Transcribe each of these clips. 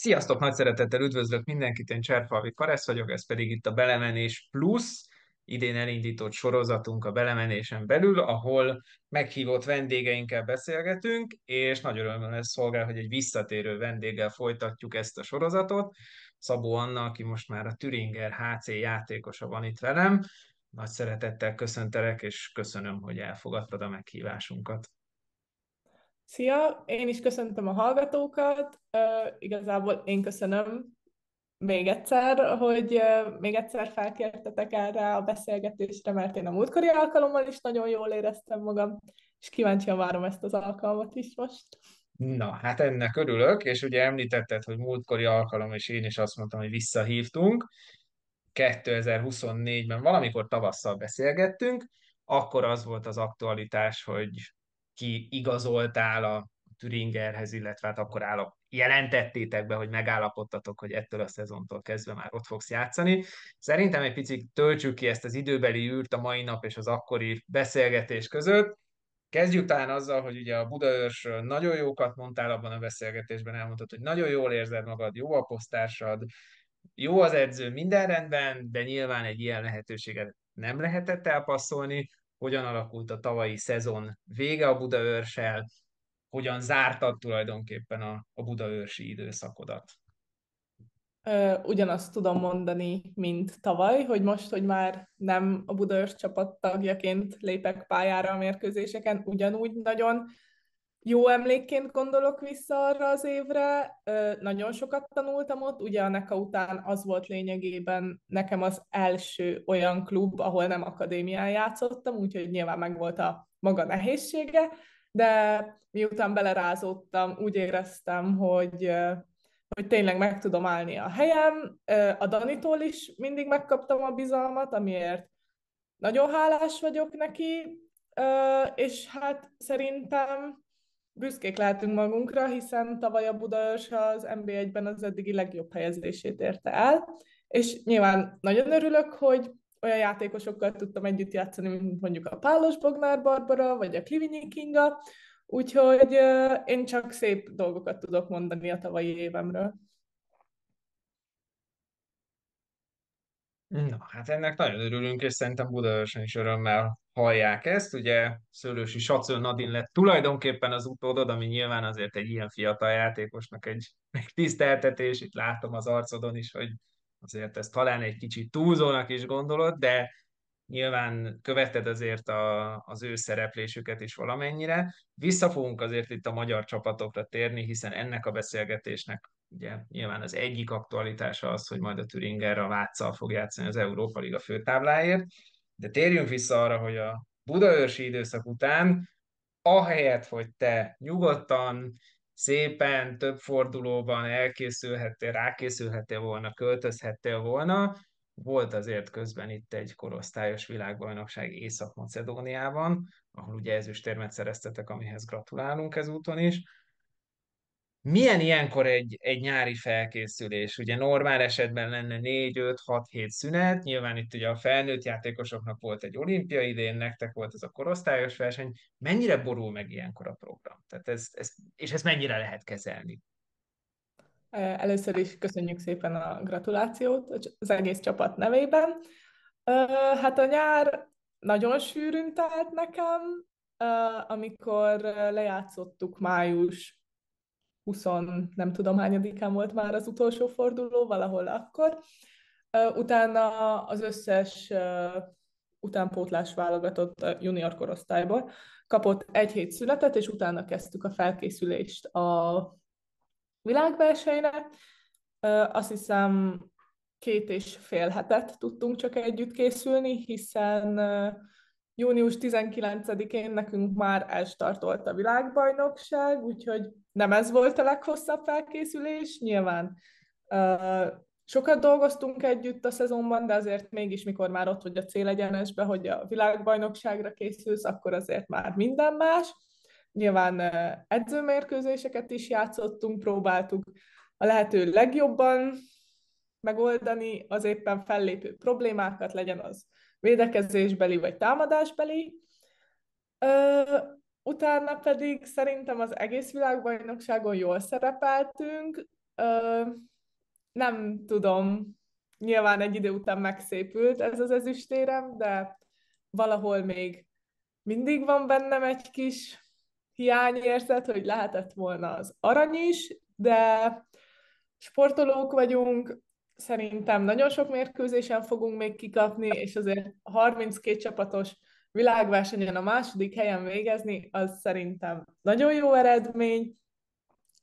Sziasztok, nagy szeretettel üdvözlök mindenkit, én Cserfalvi Karesz vagyok, ez pedig itt a Belemenés Plus, idén elindított sorozatunk a Belemenésen belül, ahol meghívott vendégeinkkel beszélgetünk, és nagy örömmel szolgál, hogy egy visszatérő vendéggel folytatjuk ezt a sorozatot. Szabó Anna, aki most már a Türinger HC játékosa van itt velem. Nagy szeretettel köszöntelek, és köszönöm, hogy elfogadtad a meghívásunkat. Szia, én is köszöntöm a hallgatókat. Uh, igazából én köszönöm még egyszer, hogy uh, még egyszer felkértetek erre a beszélgetésre, mert én a múltkori alkalommal is nagyon jól éreztem magam, és kíváncsian várom ezt az alkalmat is most. Na, hát ennek örülök, és ugye említetted, hogy múltkori alkalom, és én is azt mondtam, hogy visszahívtunk. 2024-ben valamikor tavasszal beszélgettünk, akkor az volt az aktualitás, hogy ki igazoltál a Türingerhez, illetve hát akkor állap, jelentettétek be, hogy megállapodtatok, hogy ettől a szezontól kezdve már ott fogsz játszani. Szerintem egy picit töltsük ki ezt az időbeli űrt a mai nap és az akkori beszélgetés között. Kezdjük talán azzal, hogy ugye a Budaörs nagyon jókat mondtál abban a beszélgetésben, elmondtad, hogy nagyon jól érzed magad, jó a posztásad, jó az edző, minden rendben, de nyilván egy ilyen lehetőséget nem lehetett elpasszolni hogyan alakult a tavalyi szezon vége a őrsel, hogyan zártad tulajdonképpen a, a őrsi időszakodat? Ugyanazt tudom mondani, mint tavaly, hogy most, hogy már nem a Buda csapat tagjaként lépek pályára a mérkőzéseken, ugyanúgy nagyon jó emlékként gondolok vissza arra az évre, nagyon sokat tanultam ott, ugye a NECA után az volt lényegében nekem az első olyan klub, ahol nem akadémián játszottam, úgyhogy nyilván megvolt a maga nehézsége, de miután belerázottam, úgy éreztem, hogy, hogy tényleg meg tudom állni a helyem. A Danitól is mindig megkaptam a bizalmat, amiért nagyon hálás vagyok neki, és hát szerintem büszkék lehetünk magunkra, hiszen tavaly a Budaörs az NB1-ben az eddigi legjobb helyezését érte el, és nyilván nagyon örülök, hogy olyan játékosokkal tudtam együtt játszani, mint mondjuk a Pálos Bognár Barbara, vagy a Klivinyi Kinga, úgyhogy én csak szép dolgokat tudok mondani a tavalyi évemről. Na, hát ennek nagyon örülünk, és szerintem Budaörsön is örömmel hallják ezt. Ugye Szőlősi Sacő Nadin lett tulajdonképpen az utódod, ami nyilván azért egy ilyen fiatal játékosnak egy tiszteltetés, Itt látom az arcodon is, hogy azért ezt talán egy kicsit túlzónak is gondolod, de nyilván követed azért a, az ő szereplésüket is valamennyire. Vissza fogunk azért itt a magyar csapatokra térni, hiszen ennek a beszélgetésnek ugye nyilván az egyik aktualitása az, hogy majd a Türinger a Váccal fog játszani az Európa Liga főtábláért. De térjünk vissza arra, hogy a budaörsi időszak után, ahelyett, hogy te nyugodtan, szépen, több fordulóban elkészülhettél, rákészülhettél volna, költözhettél volna, volt azért közben itt egy korosztályos világbajnokság Észak-Macedóniában, ahol ugye ezüstérmet szereztetek, amihez gratulálunk ezúton is, milyen ilyenkor egy, egy nyári felkészülés? Ugye normál esetben lenne 4, 5, 6, 7 szünet, nyilván itt ugye a felnőtt játékosoknak volt egy olimpia idén, nektek volt ez a korosztályos verseny. Mennyire borul meg ilyenkor a program? Tehát ez, ez, és ezt mennyire lehet kezelni? Először is köszönjük szépen a gratulációt az egész csapat nevében. Hát a nyár nagyon sűrűn telt nekem, amikor lejátszottuk május 20 nem tudom hányadikán volt már az utolsó forduló, valahol akkor. Utána az összes utánpótlás válogatott junior korosztályból. Kapott egy hét születet, és utána kezdtük a felkészülést a világversenyre. Azt hiszem, két és fél hetet tudtunk csak együtt készülni, hiszen június 19-én nekünk már elstartolt a világbajnokság, úgyhogy nem ez volt a leghosszabb felkészülés, nyilván uh, sokat dolgoztunk együtt a szezonban, de azért mégis mikor már ott vagy a célegyenesbe, hogy a világbajnokságra készülsz, akkor azért már minden más. Nyilván uh, edzőmérkőzéseket is játszottunk, próbáltuk a lehető legjobban megoldani az éppen fellépő problémákat, legyen az védekezésbeli vagy támadásbeli. Ö, utána pedig szerintem az egész világbajnokságon jól szerepeltünk. Ö, nem tudom, nyilván egy idő után megszépült ez az ezüstérem, de valahol még mindig van bennem egy kis hiányérzet, hogy lehetett volna az arany is, de sportolók vagyunk, szerintem nagyon sok mérkőzésen fogunk még kikapni, és azért 32 csapatos világversenyen a második helyen végezni, az szerintem nagyon jó eredmény.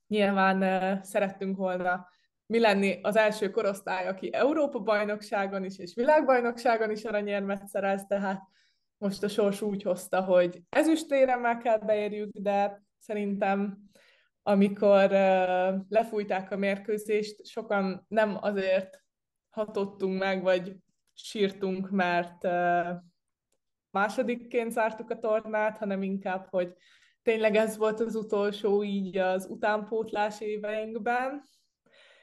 Nyilván eh, szerettünk volna mi lenni az első korosztály, aki Európa-bajnokságon is és világbajnokságon is aranyérmet szerez, hát most a sors úgy hozta, hogy már kell beérjük, de szerintem amikor lefújták a mérkőzést, sokan nem azért hatottunk meg, vagy sírtunk, mert másodikként zártuk a tornát, hanem inkább, hogy tényleg ez volt az utolsó így az utánpótlás éveinkben,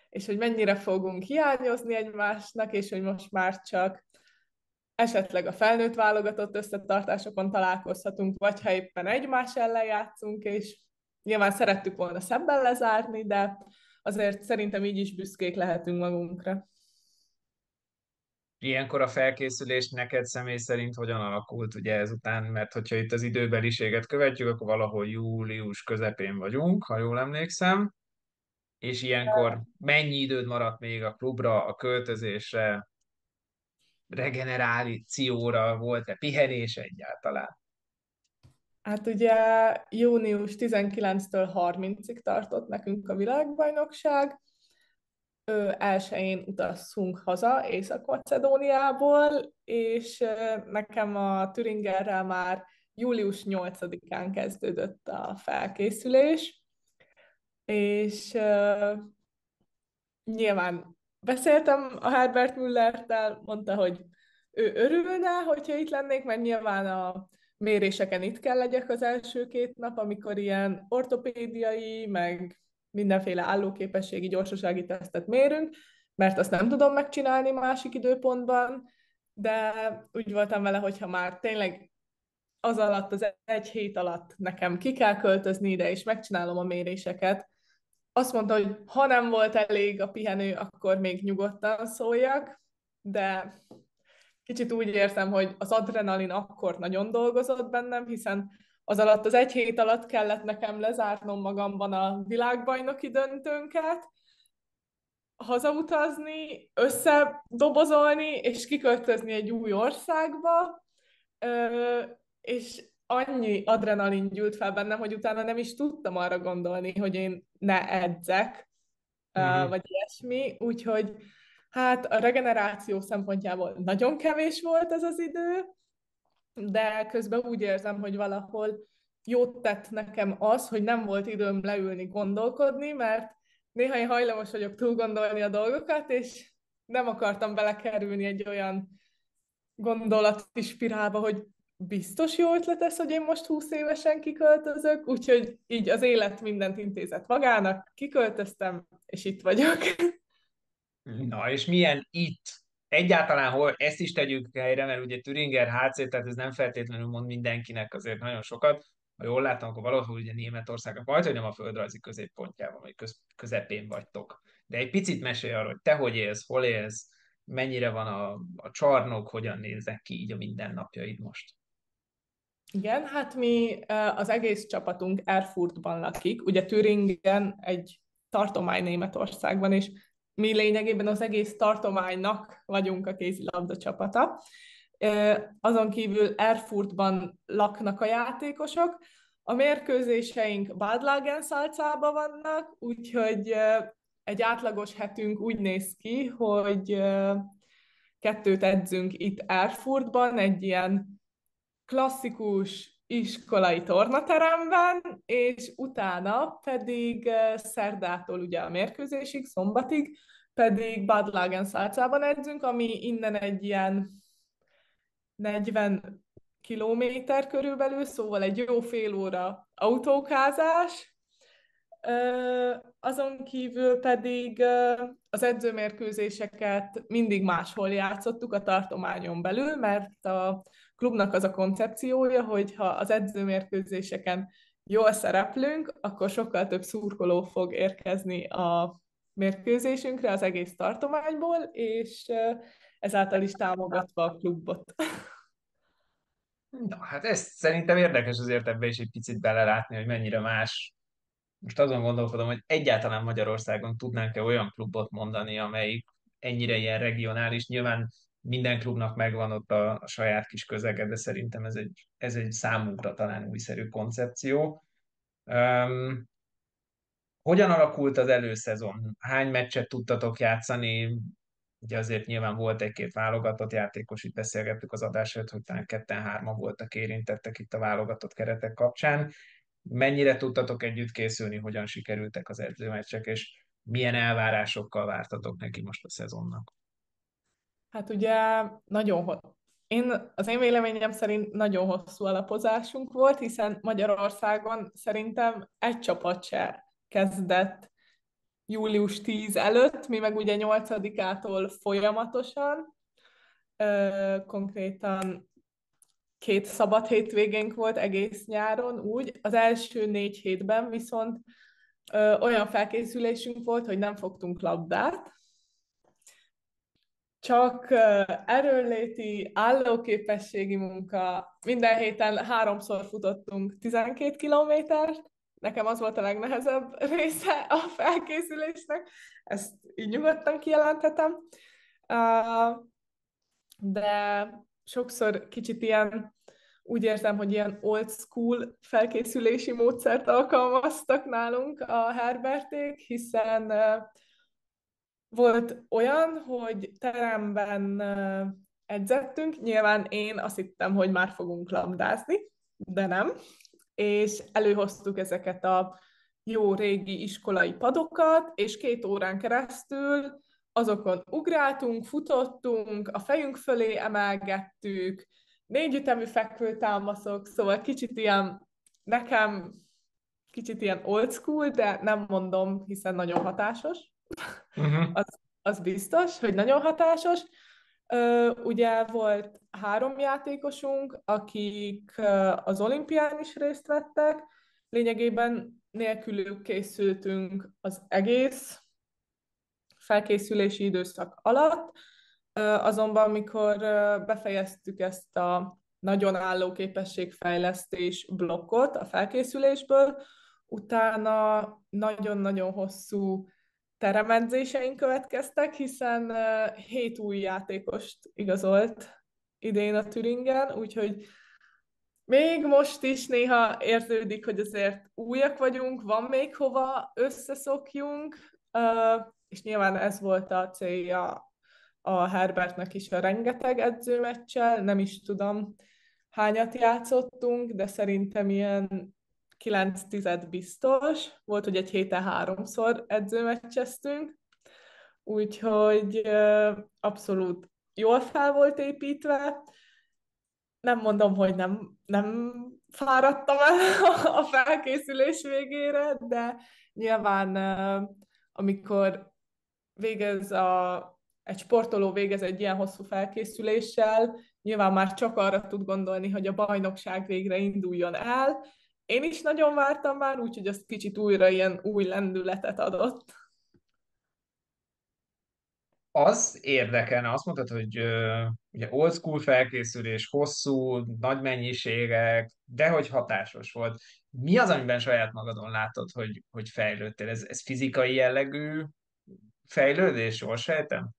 és hogy mennyire fogunk hiányozni egymásnak, és hogy most már csak esetleg a felnőtt válogatott összetartásokon találkozhatunk, vagy ha éppen egymás ellen játszunk, és Nyilván szerettük volna szebben lezárni, de azért szerintem így is büszkék lehetünk magunkra. Ilyenkor a felkészülés neked személy szerint hogyan alakult ugye ezután, mert hogyha itt az időbeliséget követjük, akkor valahol július közepén vagyunk, ha jól emlékszem, és ilyenkor mennyi időd maradt még a klubra, a költözésre, regenerációra, volt-e pihenés egyáltalán? Hát ugye június 19-től 30-ig tartott nekünk a világbajnokság. Ö, elsőjén utazzunk haza Észak-Macedóniából, és nekem a Türingerrel már július 8-án kezdődött a felkészülés, és ö, nyilván beszéltem a Herbert Müllertel, mondta, hogy ő örülne, hogyha itt lennék, mert nyilván a méréseken itt kell legyek az első két nap, amikor ilyen ortopédiai, meg mindenféle állóképességi, gyorsasági tesztet mérünk, mert azt nem tudom megcsinálni másik időpontban, de úgy voltam vele, hogyha már tényleg az alatt, az egy hét alatt nekem ki kell költözni ide, és megcsinálom a méréseket, azt mondta, hogy ha nem volt elég a pihenő, akkor még nyugodtan szóljak, de kicsit úgy érzem, hogy az adrenalin akkor nagyon dolgozott bennem, hiszen az alatt az egy hét alatt kellett nekem lezárnom magamban a világbajnoki döntőnket, hazautazni, összedobozolni, és kiköltözni egy új országba, és annyi adrenalin gyűlt fel bennem, hogy utána nem is tudtam arra gondolni, hogy én ne edzek, mm-hmm. vagy ilyesmi, úgyhogy Hát a regeneráció szempontjából nagyon kevés volt ez az idő, de közben úgy érzem, hogy valahol jót tett nekem az, hogy nem volt időm leülni, gondolkodni, mert néha én hajlamos vagyok túl gondolni a dolgokat, és nem akartam belekerülni egy olyan gondolati spirálba, hogy biztos jó ötlet ez, hogy én most 20 évesen kiköltözök, úgyhogy így az élet mindent intézett magának, kiköltöztem, és itt vagyok. Mhm. Na, és milyen itt egyáltalán hol, ezt is tegyük helyre, mert ugye Türinger HC, tehát ez nem feltétlenül mond mindenkinek azért nagyon sokat. Ha jól látom, akkor valahol ugye Németországnak majd, hogy nem a földrajzi középpontjában, vagy köz, közepén vagytok. De egy picit mesélj arról, hogy te hogy élsz, hol élsz, mennyire van a, a csarnok, hogyan néznek ki így a mindennapjaid most. Igen, hát mi az egész csapatunk Erfurtban lakik, ugye Türingen egy tartomány Németországban, és mi lényegében az egész tartománynak vagyunk a kézilabda csapata. Azon kívül Erfurtban laknak a játékosok, a mérkőzéseink Bad Lagensalcában vannak, úgyhogy egy átlagos hetünk úgy néz ki, hogy kettőt edzünk itt Erfurtban, egy ilyen klasszikus iskolai tornateremben, és utána pedig szerdától ugye a mérkőzésig, szombatig, pedig Bad szálcában edzünk, ami innen egy ilyen 40 kilométer körülbelül, szóval egy jó fél óra autókázás. Azon kívül pedig az edzőmérkőzéseket mindig máshol játszottuk a tartományon belül, mert a klubnak az a koncepciója, hogy ha az edzőmérkőzéseken jól szereplünk, akkor sokkal több szurkoló fog érkezni a mérkőzésünkre az egész tartományból, és ezáltal is támogatva a klubot. Na, hát ez szerintem érdekes azért ebbe is egy picit belelátni, hogy mennyire más. Most azon gondolkodom, hogy egyáltalán Magyarországon tudnánk-e olyan klubot mondani, amelyik ennyire ilyen regionális. Nyilván minden klubnak megvan ott a, a saját kis közege, de szerintem ez egy, ez egy számunkra talán újszerű koncepció. Um, hogyan alakult az előszezon? Hány meccset tudtatok játszani? Ugye azért nyilván volt egy-két válogatott játékos, itt beszélgettük az adás előtt, hogy talán ketten-hárma voltak érintettek itt a válogatott keretek kapcsán. Mennyire tudtatok együtt készülni, hogyan sikerültek az edzőmeccsek, és milyen elvárásokkal vártatok neki most a szezonnak? Hát ugye nagyon Én, az én véleményem szerint nagyon hosszú alapozásunk volt, hiszen Magyarországon szerintem egy csapat se kezdett július 10 előtt, mi meg ugye 8-ától folyamatosan, ö, konkrétan két szabad hétvégénk volt egész nyáron, úgy. Az első négy hétben viszont ö, olyan felkészülésünk volt, hogy nem fogtunk labdát, csak erőléti, állóképességi munka. Minden héten háromszor futottunk 12 kilométert, nekem az volt a legnehezebb része a felkészülésnek, ezt így nyugodtan kijelenthetem. De sokszor kicsit ilyen, úgy érzem, hogy ilyen old school felkészülési módszert alkalmaztak nálunk a Herberték, hiszen volt olyan, hogy teremben edzettünk, nyilván én azt hittem, hogy már fogunk labdázni, de nem, és előhoztuk ezeket a jó régi iskolai padokat, és két órán keresztül azokon ugráltunk, futottunk, a fejünk fölé emelgettük, Négy ütemű fekvőtámaszok, szóval kicsit ilyen, nekem kicsit ilyen old school, de nem mondom, hiszen nagyon hatásos uh-huh. az, az biztos, hogy nagyon hatásos. Ugye volt három játékosunk, akik az olimpián is részt vettek, lényegében nélkülük készültünk az egész felkészülési időszak alatt, azonban mikor befejeztük ezt a nagyon álló képességfejlesztés blokkot a felkészülésből, utána nagyon-nagyon hosszú teremedzéseink következtek, hiszen hét új játékost igazolt idén a Türingen, úgyhogy még most is néha érződik, hogy azért újak vagyunk, van még hova összeszokjunk, és nyilván ez volt a célja a Herbertnek is a rengeteg edzőmeccsel, nem is tudom hányat játszottunk, de szerintem ilyen 9 tized biztos. Volt, hogy egy héten háromszor edzőmeccseztünk, úgyhogy abszolút jól fel volt építve. Nem mondom, hogy nem, nem fáradtam el a felkészülés végére, de nyilván amikor végez a, egy sportoló végez egy ilyen hosszú felkészüléssel, nyilván már csak arra tud gondolni, hogy a bajnokság végre induljon el, én is nagyon vártam már, úgyhogy az kicsit újra ilyen új lendületet adott. Az érdekelne, azt mondtad, hogy ö, ugye old school felkészülés, hosszú, nagy mennyiségek, de hogy hatásos volt. Mi az, amiben saját magadon látod, hogy, hogy fejlődtél? Ez, ez fizikai jellegű fejlődés, jól sejtem?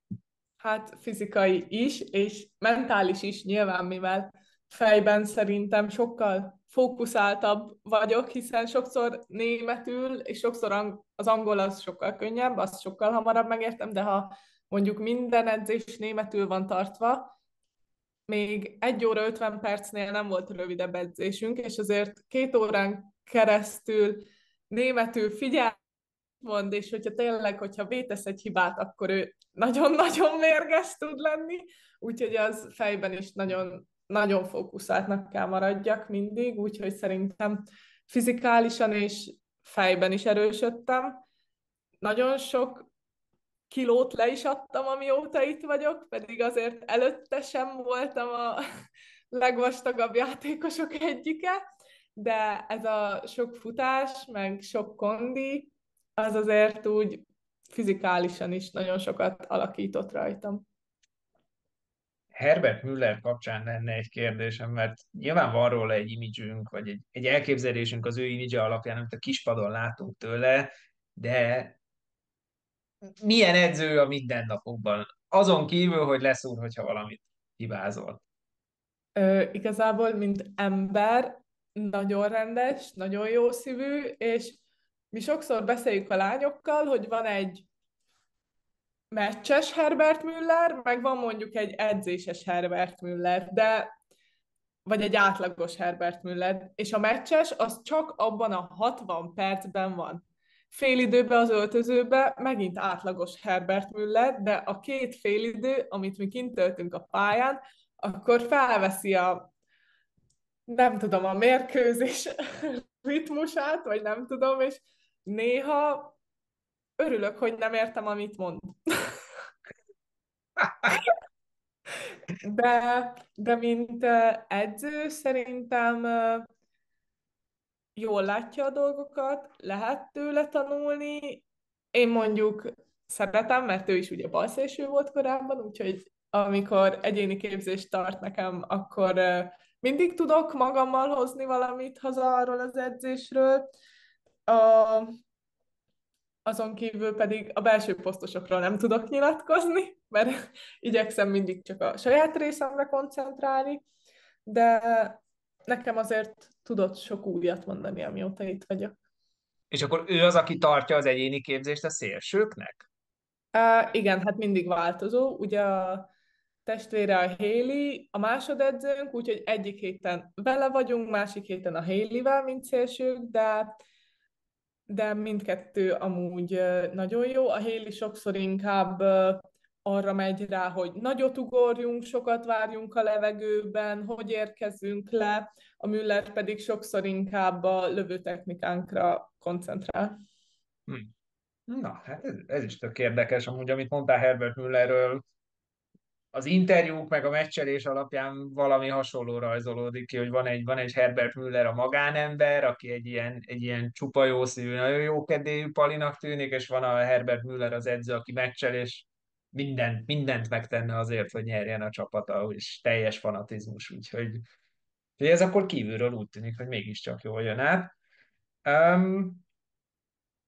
Hát fizikai is, és mentális is nyilván, mivel fejben szerintem sokkal fókuszáltabb vagyok, hiszen sokszor németül, és sokszor az angol az sokkal könnyebb, azt sokkal hamarabb megértem, de ha mondjuk minden edzés németül van tartva, még 1 óra 50 percnél nem volt rövidebb edzésünk, és azért két órán keresztül németül figyel, mond, és hogyha tényleg, hogyha vétesz egy hibát, akkor ő nagyon-nagyon mérges tud lenni, úgyhogy az fejben is nagyon nagyon fókuszáltnak kell maradjak mindig, úgyhogy szerintem fizikálisan és fejben is erősödtem. Nagyon sok kilót le is adtam, amióta itt vagyok, pedig azért előtte sem voltam a legvastagabb játékosok egyike, de ez a sok futás, meg sok kondi, az azért úgy fizikálisan is nagyon sokat alakított rajtam. Herbert Müller kapcsán lenne egy kérdésem, mert nyilván van róla egy imidzsünk, vagy egy, egy elképzelésünk az ő imidzse alapján, amit a kispadon látunk tőle, de milyen edző a mindennapokban? Azon kívül, hogy leszúr, hogyha valamit hibázol. Ö, igazából, mint ember, nagyon rendes, nagyon jó szívű, és mi sokszor beszéljük a lányokkal, hogy van egy meccses Herbert Müller, meg van mondjuk egy edzéses Herbert Müller, de vagy egy átlagos Herbert Müller, és a meccses az csak abban a 60 percben van. Fél időben az öltözőbe megint átlagos Herbert Müller, de a két fél idő, amit mi kint töltünk a pályán, akkor felveszi a, nem tudom, a mérkőzés ritmusát, vagy nem tudom, és néha örülök, hogy nem értem, amit mond. De, de mint edző szerintem jól látja a dolgokat, lehet tőle tanulni. Én mondjuk szeretem, mert ő is ugye balszélső volt korábban, úgyhogy amikor egyéni képzést tart nekem, akkor mindig tudok magammal hozni valamit haza arról az edzésről. A, azon kívül pedig a belső posztosokról nem tudok nyilatkozni, mert igyekszem mindig csak a saját részemre koncentrálni, de nekem azért tudott sok újat mondani, amióta itt vagyok. És akkor ő az, aki tartja az egyéni képzést a szélsőknek? Uh, igen, hát mindig változó. Ugye a testvére a Héli, a másodedzőnk, úgyhogy egyik héten vele vagyunk, másik héten a Hélivel, mint szélsők, de, de mindkettő amúgy nagyon jó. A Héli sokszor inkább arra megy rá, hogy nagyot ugorjunk, sokat várjunk a levegőben, hogy érkezünk le, a Müller pedig sokszor inkább a lövőtechnikánkra koncentrál. Hmm. Na, hát ez, ez is tök érdekes, amúgy, amit mondtál Herbert Müllerről, az interjúk meg a meccselés alapján valami hasonló rajzolódik ki, hogy van egy, van egy Herbert Müller a magánember, aki egy ilyen, egy ilyen csupa jó szívű, nagyon kedélyű palinak tűnik, és van a Herbert Müller az edző, aki meccsel, és minden, mindent megtenne azért, hogy nyerjen a csapata, és teljes fanatizmus, úgyhogy, hogy ez akkor kívülről úgy tűnik, hogy mégiscsak jól jön át. Um,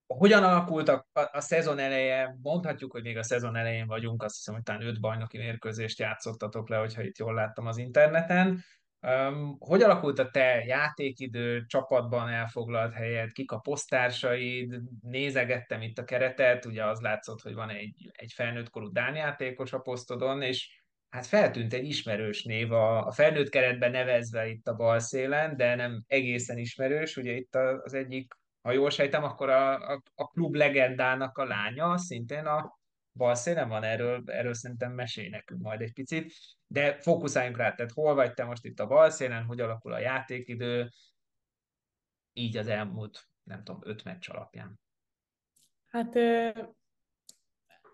hogyan alakult a, a, a szezon eleje? Mondhatjuk, hogy még a szezon elején vagyunk, azt hiszem, hogy talán öt bajnoki mérkőzést játszottatok le, hogyha itt jól láttam az interneten. Um, hogy alakult a te játékidő, csapatban elfoglalt helyed, kik a posztársaid, nézegettem itt a keretet, ugye az látszott, hogy van egy, egy felnőtt korú Dán játékos a posztodon, és hát feltűnt egy ismerős név a, a felnőtt keretben nevezve itt a bal szélen, de nem egészen ismerős, ugye itt az egyik, ha jól sejtem, akkor a, a, a klub legendának a lánya, szintén a bal szélen van, erről, erről szerintem mesél nekünk majd egy picit de fókuszáljunk rá, tehát hol vagy te most itt a balszélen, hogy alakul a játékidő, így az elmúlt, nem tudom, öt meccs alapján. Hát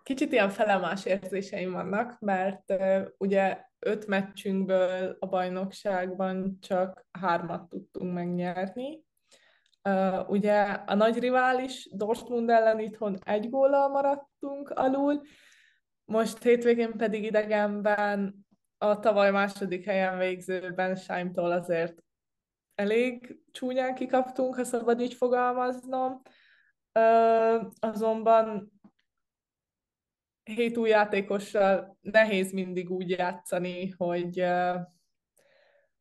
kicsit ilyen felemás érzéseim vannak, mert ugye öt meccsünkből a bajnokságban csak hármat tudtunk megnyerni. ugye a nagy rivális Dortmund ellen itthon egy góllal maradtunk alul, most hétvégén pedig idegenben a tavaly második helyen végző Scheim-tól azért elég csúnyán kikaptunk, ha szabad így fogalmaznom. Uh, azonban hét új játékossal nehéz mindig úgy játszani, hogy, uh,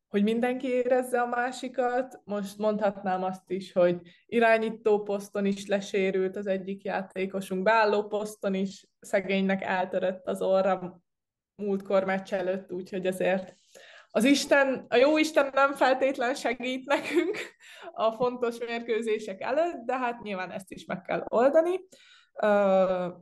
hogy mindenki érezze a másikat. Most mondhatnám azt is, hogy irányító poszton is lesérült az egyik játékosunk, beálló poszton is szegénynek eltörött az orra, múltkor meccs előtt, úgyhogy ezért az Isten, a jó Isten nem feltétlen segít nekünk a fontos mérkőzések előtt, de hát nyilván ezt is meg kell oldani.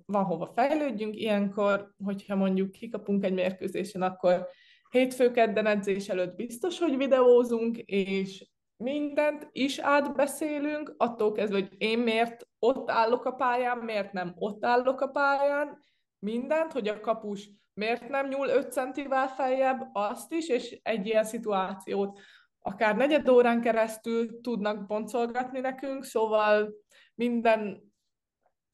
Van hova fejlődjünk ilyenkor, hogyha mondjuk kikapunk egy mérkőzésen, akkor hétfő kedden edzés előtt biztos, hogy videózunk, és mindent is átbeszélünk, attól kezdve, hogy én miért ott állok a pályán, miért nem ott állok a pályán, mindent, hogy a kapus miért nem nyúl 5 centivel feljebb azt is, és egy ilyen szituációt akár negyed órán keresztül tudnak boncolgatni nekünk, szóval minden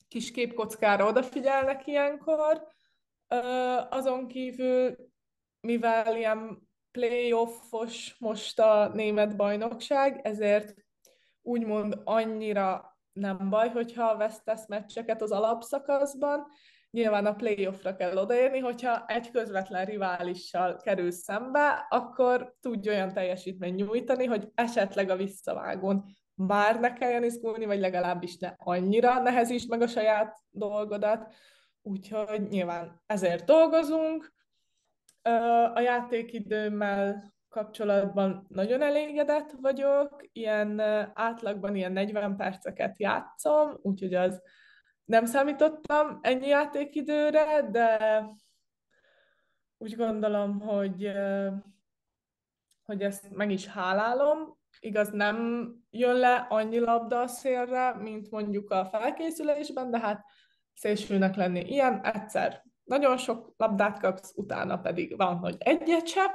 kis képkockára odafigyelnek ilyenkor. Azon kívül, mivel ilyen playoffos most a német bajnokság, ezért úgymond annyira nem baj, hogyha vesztesz meccseket az alapszakaszban, nyilván a playoffra kell odaérni, hogyha egy közvetlen riválissal kerül szembe, akkor tudja olyan teljesítményt nyújtani, hogy esetleg a visszavágón már ne kelljen izgulni, vagy legalábbis ne annyira nehezítsd meg a saját dolgodat. Úgyhogy nyilván ezért dolgozunk. A játékidőmmel kapcsolatban nagyon elégedett vagyok, ilyen átlagban ilyen 40 perceket játszom, úgyhogy az nem számítottam ennyi játékidőre, de úgy gondolom, hogy, hogy ezt meg is hálálom. Igaz, nem jön le annyi labda a szélre, mint mondjuk a felkészülésben, de hát szélsőnek lenni ilyen egyszer. Nagyon sok labdát kapsz, utána pedig van, hogy egyet se.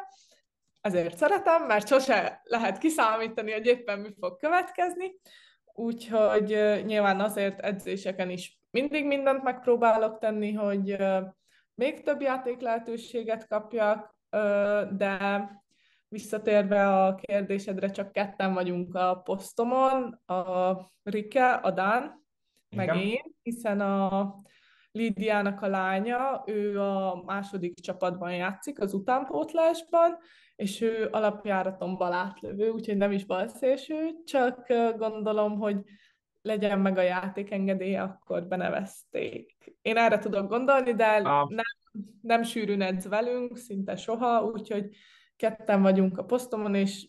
Ezért szeretem, mert sose lehet kiszámítani, hogy éppen mi fog következni. Úgyhogy nyilván azért edzéseken is mindig mindent megpróbálok tenni, hogy még több játék lehetőséget kapjak, de visszatérve a kérdésedre, csak ketten vagyunk a posztomon, a Rike, a Dán, Igen. meg én, hiszen a Lidiának a lánya, ő a második csapatban játszik, az utánpótlásban, és ő alapjáraton balátlövő, úgyhogy nem is balszélső, csak gondolom, hogy legyen meg a játékengedély, akkor benevezték. Én erre tudok gondolni, de ah. nem, nem sűrűn edz velünk, szinte soha, úgyhogy ketten vagyunk a posztomon, és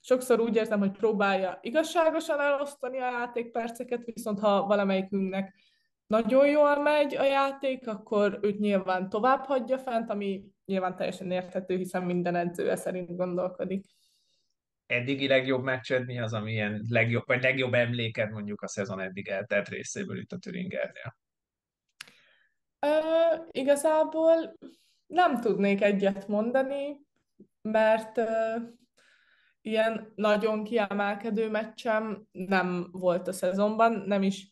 sokszor úgy érzem, hogy próbálja igazságosan elosztani a játékperceket, viszont ha valamelyikünknek nagyon jól megy a játék, akkor őt nyilván tovább hagyja fent, ami nyilván teljesen érthető, hiszen minden edző szerint gondolkodik eddigi legjobb meccsed mi az, ami ilyen legjobb, vagy legjobb emléked mondjuk a szezon eddig eltelt részéből itt a Türingernél? Ö, igazából nem tudnék egyet mondani, mert ö, ilyen nagyon kiemelkedő meccsem nem volt a szezonban, nem is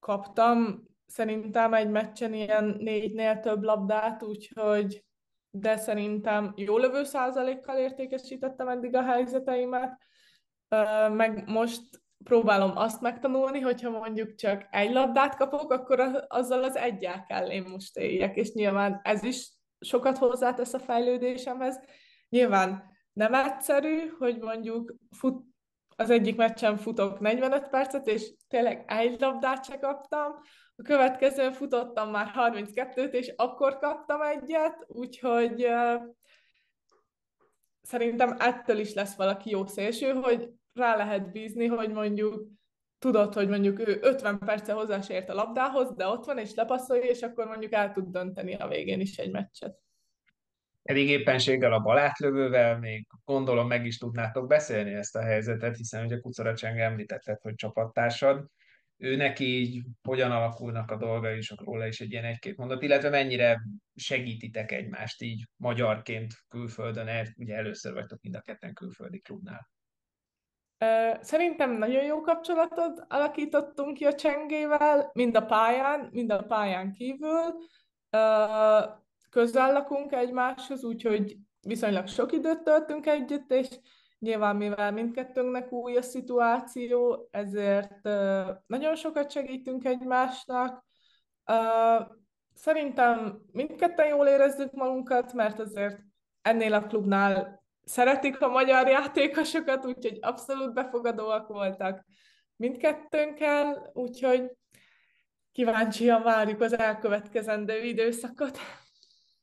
kaptam szerintem egy meccsen ilyen négynél több labdát, úgyhogy de szerintem jó lövő százalékkal értékesítettem eddig a helyzeteimet, meg most próbálom azt megtanulni, hogyha mondjuk csak egy labdát kapok, akkor azzal az egyel kell én most éljek, és nyilván ez is sokat hozzátesz a fejlődésemhez. Nyilván nem egyszerű, hogy mondjuk fut, az egyik meccsen futok 45 percet, és tényleg egy labdát se kaptam, a következő futottam már 32-t, és akkor kaptam egyet, úgyhogy szerintem ettől is lesz valaki jó szélső, hogy rá lehet bízni, hogy mondjuk tudod, hogy mondjuk ő 50 perce hozzá ért a labdához, de ott van és lepasszolja, és akkor mondjuk el tud dönteni a végén is egy meccset. Eddig éppenséggel a balátlövővel még gondolom meg is tudnátok beszélni ezt a helyzetet, hiszen ugye Cseng említetted, hogy csapattársad ő neki így hogyan alakulnak a dolgai, és róla is egy ilyen egy-két mondat, illetve mennyire segítitek egymást így magyarként külföldön, el, ugye először vagytok mind a ketten külföldi klubnál. Szerintem nagyon jó kapcsolatot alakítottunk ki a Csengével, mind a pályán, mind a pályán kívül. Közel lakunk egymáshoz, úgyhogy viszonylag sok időt töltünk együtt, és Nyilván, mivel mindkettőnknek új a szituáció, ezért nagyon sokat segítünk egymásnak. Szerintem mindketten jól érezzük magunkat, mert azért ennél a klubnál szeretik a magyar játékosokat, úgyhogy abszolút befogadóak voltak mindkettőnkkel, úgyhogy kíváncsian várjuk az elkövetkezendő időszakot.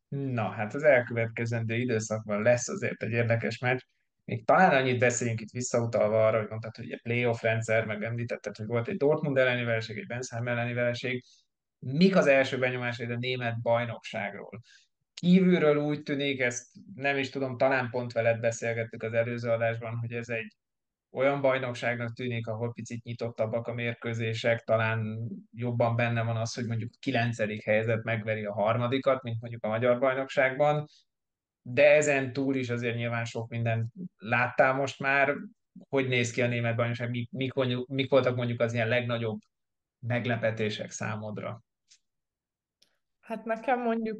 Na, hát az elkövetkezendő időszakban lesz azért egy érdekes meccs. Még talán annyit beszéljünk itt visszautalva arra, hogy mondtad, hogy a playoff rendszer, meg említetted, hogy volt egy Dortmund elleni vereség, egy benzheim elleni vereség. Mik az első benyomásaid a német bajnokságról? Kívülről úgy tűnik, ezt nem is tudom, talán pont veled beszélgettük az előző adásban, hogy ez egy olyan bajnokságnak tűnik, ahol picit nyitottabbak a mérkőzések, talán jobban benne van az, hogy mondjuk a kilencedik helyzet megveri a harmadikat, mint mondjuk a magyar bajnokságban de ezen túl is azért nyilván sok mindent láttál most már, hogy néz ki a német bajnokság, mik, mik, mik voltak mondjuk az ilyen legnagyobb meglepetések számodra? Hát nekem mondjuk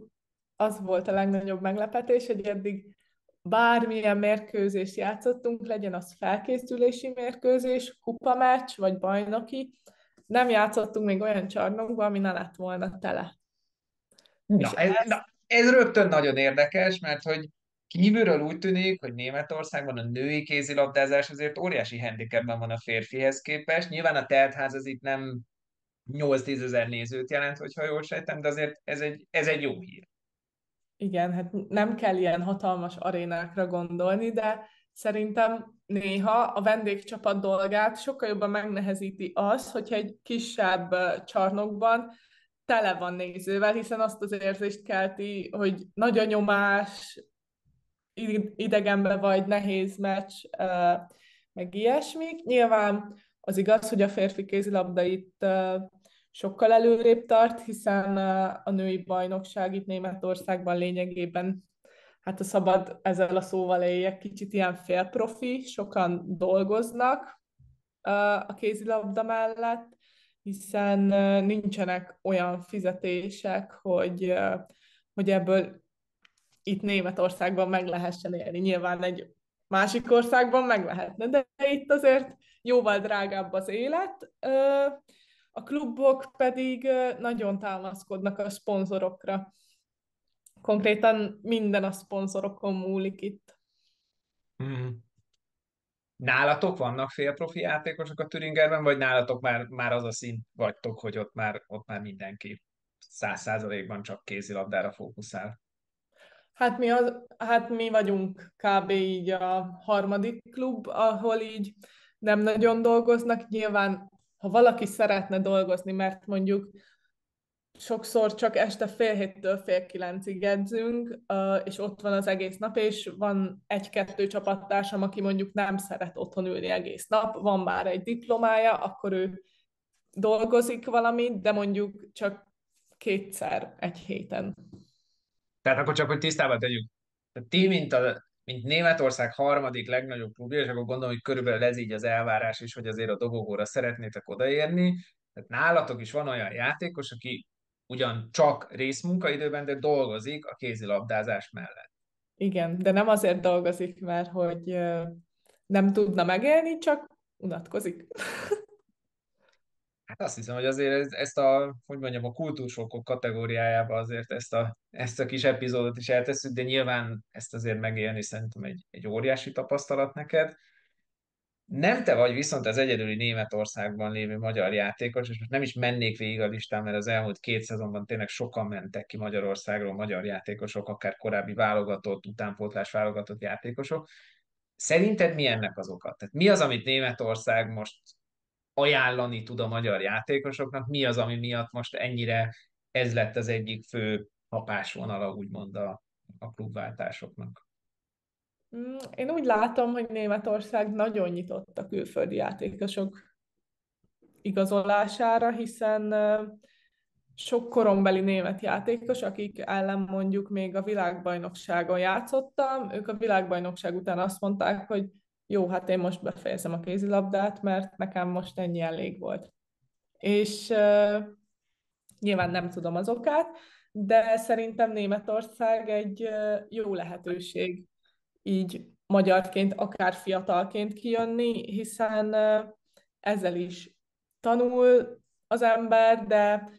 az volt a legnagyobb meglepetés, hogy eddig bármilyen mérkőzést játszottunk, legyen az felkészülési mérkőzés, kupamecs vagy bajnoki, nem játszottunk még olyan csarnokban, ami ne lett volna tele. Na, ez, ez, na, ez rögtön nagyon érdekes, mert hogy kívülről úgy tűnik, hogy Németországban a női kézilabdázás azért óriási handicapben van a férfihez képest. Nyilván a teltház az itt nem 8-10 ezer nézőt jelent, hogyha jól sejtem, de azért ez egy, ez egy jó hír. Igen, hát nem kell ilyen hatalmas arénákra gondolni, de szerintem néha a vendégcsapat dolgát sokkal jobban megnehezíti az, hogyha egy kisebb csarnokban tele van nézővel, hiszen azt az érzést kelti, hogy nagy a nyomás, idegenbe vagy, nehéz meccs, meg ilyesmi. Nyilván az igaz, hogy a férfi kézilabda itt sokkal előrébb tart, hiszen a női bajnokság itt Németországban lényegében, hát a szabad ezzel a szóval éljek, kicsit ilyen félprofi, sokan dolgoznak a kézilabda mellett, hiszen nincsenek olyan fizetések, hogy, hogy ebből itt Németországban meg lehessen élni. Nyilván egy másik országban meg lehetne, de itt azért jóval drágább az élet. A klubok pedig nagyon támaszkodnak a szponzorokra. Konkrétan minden a szponzorokon múlik itt. Mm. Nálatok vannak félprofi játékosok a Türingerben, vagy nálatok már, már az a szint vagytok, hogy ott már, ott már mindenki száz százalékban csak kézilabdára fókuszál? Hát mi, az, hát mi vagyunk kb. így a harmadik klub, ahol így nem nagyon dolgoznak. Nyilván, ha valaki szeretne dolgozni, mert mondjuk sokszor csak este fél héttől fél kilencig edzünk, és ott van az egész nap, és van egy-kettő csapattársam, aki mondjuk nem szeret otthon ülni egész nap, van már egy diplomája, akkor ő dolgozik valamit, de mondjuk csak kétszer egy héten. Tehát akkor csak, hogy tisztában tegyük. Ti, mint, a, mint Németország harmadik legnagyobb klubja, és akkor gondolom, hogy körülbelül ez így az elvárás is, hogy azért a dobogóra szeretnétek odaérni. Tehát nálatok is van olyan játékos, aki ugyan csak részmunkaidőben, de dolgozik a kézilabdázás mellett. Igen, de nem azért dolgozik, mert hogy nem tudna megélni, csak unatkozik. Hát azt hiszem, hogy azért ezt a, hogy mondjam, a kultúrsokok kategóriájába azért ezt a, ezt a kis epizódot is eltesszük, de nyilván ezt azért megélni szerintem egy, egy óriási tapasztalat neked. Nem te vagy viszont az egyedüli Németországban lévő magyar játékos, és most nem is mennék végig a listán, mert az elmúlt két szezonban tényleg sokan mentek ki Magyarországról magyar játékosok, akár korábbi válogatott, utánpótlás válogatott játékosok. Szerinted mi ennek az oka? Tehát mi az, amit Németország most ajánlani tud a magyar játékosoknak, mi az, ami miatt most ennyire ez lett az egyik fő hapásvonala, úgymond a, a klubváltásoknak? Mm, én úgy látom, hogy Németország nagyon nyitott a külföldi játékosok igazolására, hiszen sok korombeli német játékos, akik ellen mondjuk még a világbajnokságon játszottam, ők a világbajnokság után azt mondták, hogy jó, hát én most befejezem a kézilabdát, mert nekem most ennyi elég volt. És uh, nyilván nem tudom az okát, de szerintem Németország egy jó lehetőség így magyarként, akár fiatalként kijönni, hiszen ezzel is tanul az ember, de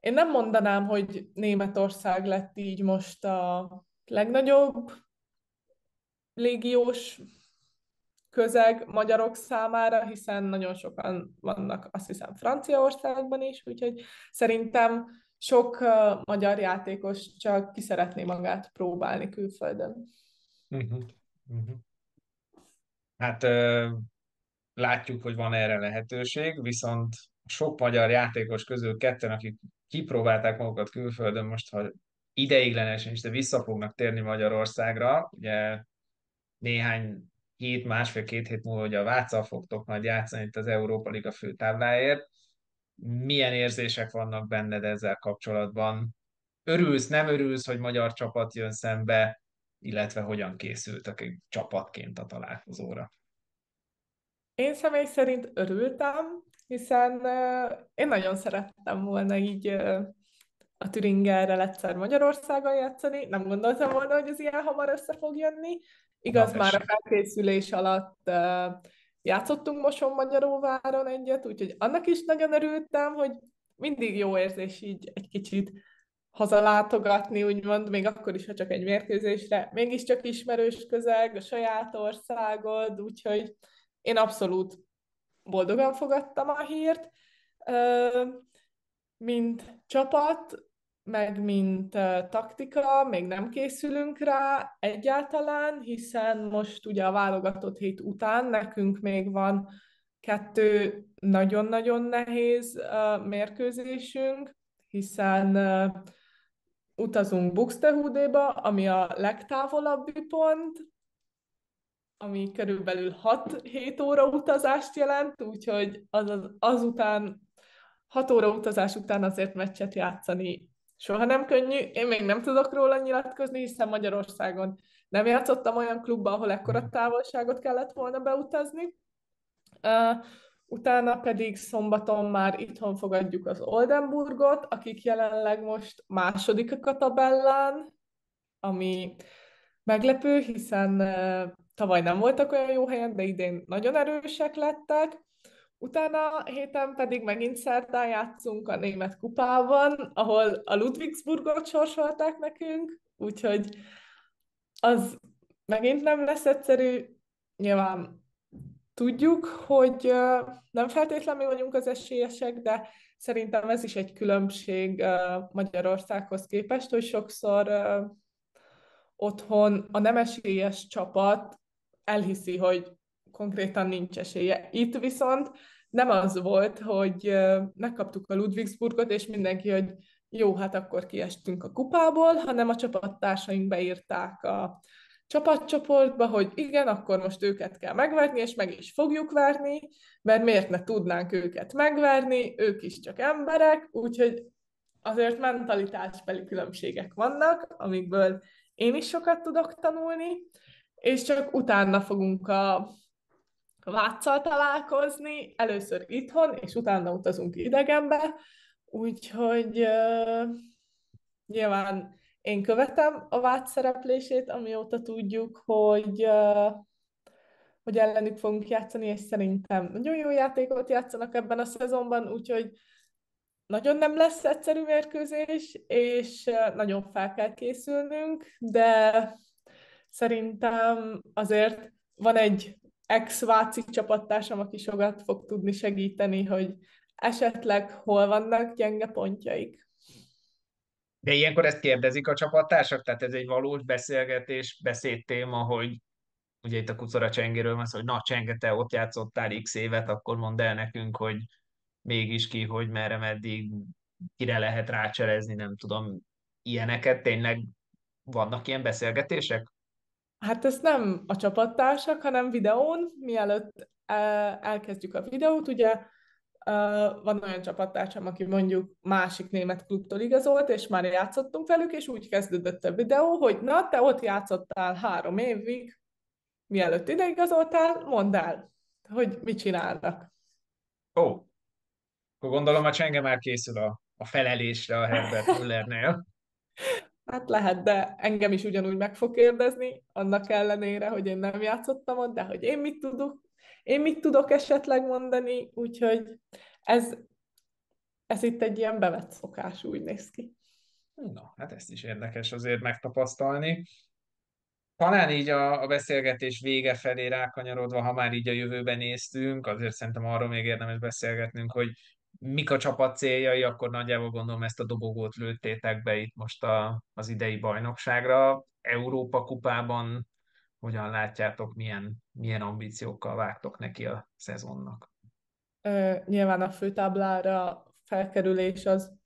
én nem mondanám, hogy Németország lett így most a legnagyobb légiós közeg magyarok számára, hiszen nagyon sokan vannak, azt hiszem, Franciaországban is, úgyhogy szerintem sok magyar játékos csak ki szeretné magát próbálni külföldön. Hát látjuk, hogy van erre lehetőség, viszont sok magyar játékos közül ketten, akik kipróbálták magukat külföldön, most ha ideiglenesen is, de vissza fognak térni Magyarországra, ugye néhány hét, másfél-két hét múlva ugye a Váccal fogtok majd játszani itt az Európa Liga főtábláért. Milyen érzések vannak benned ezzel kapcsolatban? Örülsz, nem örülsz, hogy magyar csapat jön szembe? illetve hogyan készültek egy csapatként a találkozóra? Én személy szerint örültem, hiszen én nagyon szerettem volna így a Türingerrel egyszer Magyarországon játszani, nem gondoltam volna, hogy ez ilyen hamar össze fog jönni. Igaz, Na, már a felkészülés alatt játszottunk Moson Magyaróváron egyet, úgyhogy annak is nagyon örültem, hogy mindig jó érzés így egy kicsit hazalátogatni, úgymond, még akkor is, ha csak egy mérkőzésre, mégiscsak ismerős közeg, a saját országod, úgyhogy én abszolút boldogan fogadtam a hírt, mint csapat, meg mint taktika, még nem készülünk rá egyáltalán, hiszen most ugye a válogatott hét után nekünk még van kettő nagyon-nagyon nehéz mérkőzésünk, hiszen utazunk buxtehude ami a legtávolabbi pont, ami körülbelül 6-7 óra utazást jelent, úgyhogy az, az, azután, 6 óra utazás után azért meccset játszani soha nem könnyű. Én még nem tudok róla nyilatkozni, hiszen Magyarországon nem játszottam olyan klubban, ahol ekkora hmm. távolságot kellett volna beutazni. Uh, utána pedig szombaton már itthon fogadjuk az Oldenburgot, akik jelenleg most másodikak a tabellán, ami meglepő, hiszen tavaly nem voltak olyan jó helyen, de idén nagyon erősek lettek. Utána héten pedig megint szerdán játszunk a német kupában, ahol a Ludwigsburgot sorsolták nekünk, úgyhogy az megint nem lesz egyszerű. Nyilván tudjuk, hogy nem feltétlenül mi vagyunk az esélyesek, de szerintem ez is egy különbség Magyarországhoz képest, hogy sokszor otthon a nem esélyes csapat elhiszi, hogy konkrétan nincs esélye. Itt viszont nem az volt, hogy megkaptuk a Ludwigsburgot, és mindenki, hogy jó, hát akkor kiestünk a kupából, hanem a csapattársaink beírták a csapatcsoportba, hogy igen, akkor most őket kell megverni, és meg is fogjuk verni, mert miért ne tudnánk őket megverni, ők is csak emberek, úgyhogy azért mentalitásbeli különbségek vannak, amikből én is sokat tudok tanulni, és csak utána fogunk a Váccal találkozni, először itthon, és utána utazunk idegenbe, úgyhogy uh, nyilván én követem a vád szereplését, amióta tudjuk, hogy, hogy ellenük fogunk játszani, és szerintem nagyon jó játékot játszanak ebben a szezonban, úgyhogy nagyon nem lesz egyszerű mérkőzés, és nagyon fel kell készülnünk, de szerintem azért van egy ex-váci csapattársam, aki sokat fog tudni segíteni, hogy esetleg hol vannak gyenge pontjaik. De ilyenkor ezt kérdezik a csapattársak? Tehát ez egy valós beszélgetés, beszédtéma, hogy ugye itt a kucora csengéről van szó, hogy na csenge, te ott játszottál x évet, akkor mondd el nekünk, hogy mégis ki, hogy merre, meddig, kire lehet rácselezni, nem tudom, ilyeneket tényleg vannak ilyen beszélgetések? Hát ezt nem a csapattársak, hanem videón, mielőtt eh, elkezdjük a videót, ugye van olyan csapattársam, aki mondjuk másik német klubtól igazolt, és már játszottunk velük, és úgy kezdődött a videó, hogy na, te ott játszottál három évig, mielőtt ide igazoltál, mondd el, hogy mit csinálnak. Ó, oh. akkor gondolom a csenge már készül a, a felelésre a Herbert Mullernél. Hát lehet, de engem is ugyanúgy meg fog kérdezni, annak ellenére, hogy én nem játszottam ott, de hogy én mit tudok, én mit tudok esetleg mondani, úgyhogy ez, ez itt egy ilyen bevett szokás, úgy néz ki. Na, hát ezt is érdekes azért megtapasztalni. Talán így a, a beszélgetés vége felé rákanyarodva, ha már így a jövőben néztünk, azért szerintem arról még érdemes beszélgetnünk, hogy mik a csapat céljai, akkor nagyjából gondolom ezt a dobogót lőttétek be itt most a, az idei bajnokságra. Európa kupában hogyan látjátok, milyen, milyen ambíciókkal vágtok neki a szezonnak? Ö, nyilván a főtáblára felkerülés az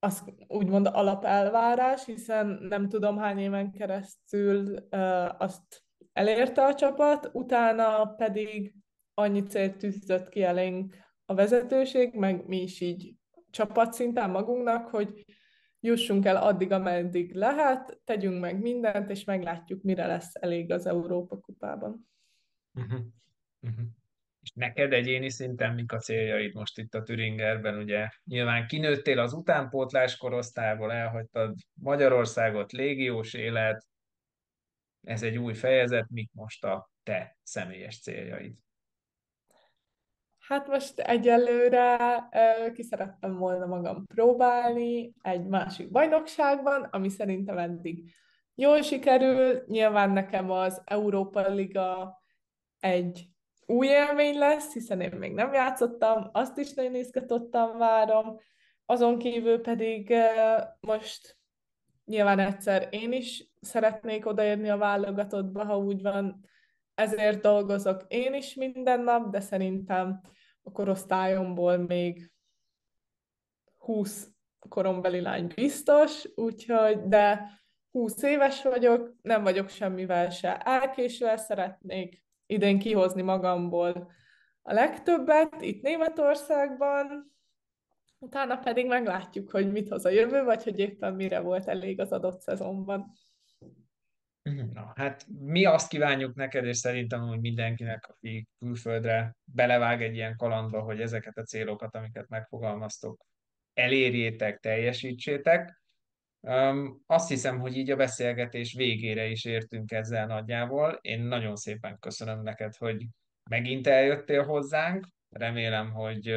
az úgymond alapelvárás, hiszen nem tudom hány éven keresztül ö, azt elérte a csapat, utána pedig annyi célt tűzött ki elénk a vezetőség, meg mi is így csapatszinten magunknak, hogy jussunk el addig, ameddig lehet, tegyünk meg mindent, és meglátjuk, mire lesz elég az Európa kupában. Uh-huh. Uh-huh. És neked egyéni szinten mik a céljaid most itt a Türingerben? Ugye nyilván kinőttél az utánpótlás korosztályból, elhagytad Magyarországot, légiós élet, ez egy új fejezet, mik most a te személyes céljaid? Hát most egyelőre ki szerettem volna magam próbálni egy másik bajnokságban, ami szerintem eddig jól sikerül. Nyilván nekem az Európa Liga egy új élmény lesz, hiszen én még nem játszottam, azt is nagyon izgatottan várom. Azon kívül pedig most nyilván egyszer én is szeretnék odaérni a válogatottba, ha úgy van, ezért dolgozok én is minden nap, de szerintem a korosztályomból még 20 korombeli lány biztos, úgyhogy, de 20 éves vagyok, nem vagyok semmivel se elkésve, szeretnék idén kihozni magamból a legtöbbet itt Németországban, utána pedig meglátjuk, hogy mit hoz a jövő, vagy hogy éppen mire volt elég az adott szezonban. Mhm. Na, hát mi azt kívánjuk neked, és szerintem hogy mindenkinek, aki külföldre belevág egy ilyen kalandba, hogy ezeket a célokat, amiket megfogalmaztok, elérjétek, teljesítsétek. Um, azt hiszem, hogy így a beszélgetés végére is értünk ezzel nagyjából. Én nagyon szépen köszönöm neked, hogy megint eljöttél hozzánk. Remélem, hogy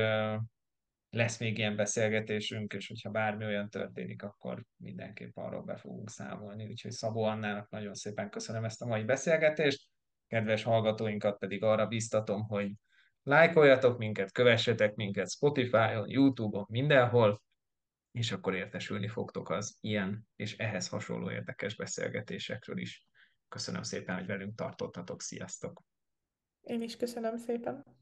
lesz még ilyen beszélgetésünk, és hogyha bármi olyan történik, akkor mindenképp arról be fogunk számolni. Úgyhogy Szabó Annának nagyon szépen köszönöm ezt a mai beszélgetést, kedves hallgatóinkat pedig arra biztatom, hogy lájkoljatok minket, kövessetek minket Spotify-on, YouTube-on, mindenhol, és akkor értesülni fogtok az ilyen és ehhez hasonló érdekes beszélgetésekről is. Köszönöm szépen, hogy velünk tartottatok, sziasztok! Én is köszönöm szépen!